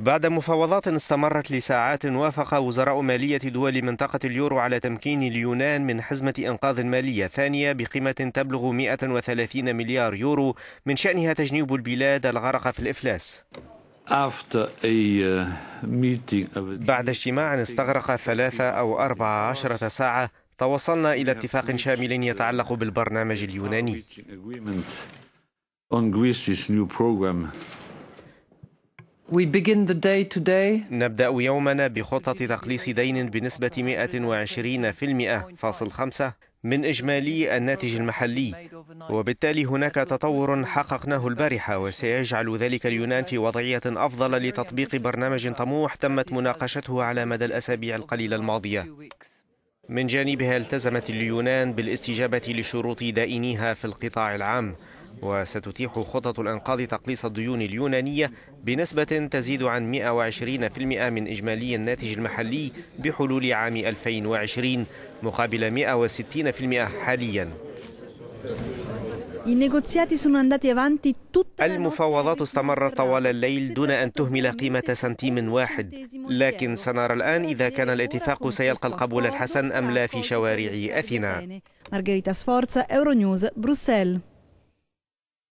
بعد مفاوضات استمرت لساعات وافق وزراء مالية دول منطقة اليورو على تمكين اليونان من حزمة إنقاذ مالية ثانية بقيمة تبلغ 130 مليار يورو من شأنها تجنيب البلاد الغرق في الإفلاس uh, بعد اجتماع استغرق ثلاثة أو أربع عشرة ساعة توصلنا إلى اتفاق شامل يتعلق بالبرنامج اليوناني نبدأ يومنا بخطة تقليص دين بنسبة 120.5% من إجمالي الناتج المحلي وبالتالي هناك تطور حققناه البارحة وسيجعل ذلك اليونان في وضعية أفضل لتطبيق برنامج طموح تمت مناقشته على مدى الأسابيع القليلة الماضية من جانبها التزمت اليونان بالاستجابة لشروط دائنيها في القطاع العام وستتيح خطط الأنقاذ تقليص الديون اليونانية بنسبة تزيد عن 120% من إجمالي الناتج المحلي بحلول عام 2020 مقابل 160% حالياً المفاوضات استمرت طوال الليل دون أن تهمل قيمة سنتيم واحد لكن سنرى الآن إذا كان الاتفاق سيلقى القبول الحسن أم لا في شوارع أثينا مارغريتا سفورza, أورونيوز بروسل